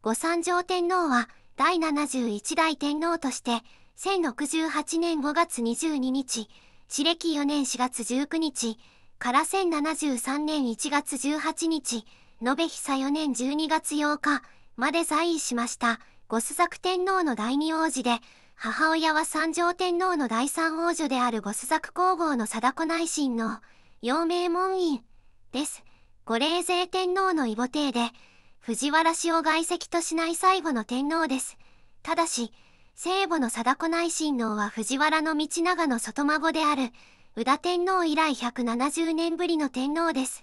後三条天皇は第71代天皇として1068年5月22日、私暦4年4月19日から1073年1月18日、延べ久4年12月8日まで在位しました。ゴス作天皇の第二王子で、母親は三条天皇の第三王女であるゴス作皇后の貞子内親の陽明門院です。ご霊勢天皇の異母帝で、藤原氏を外籍としない最後の天皇です。ただし、聖母の貞子内親王は藤原道長の外孫である、宇田天皇以来170年ぶりの天皇です。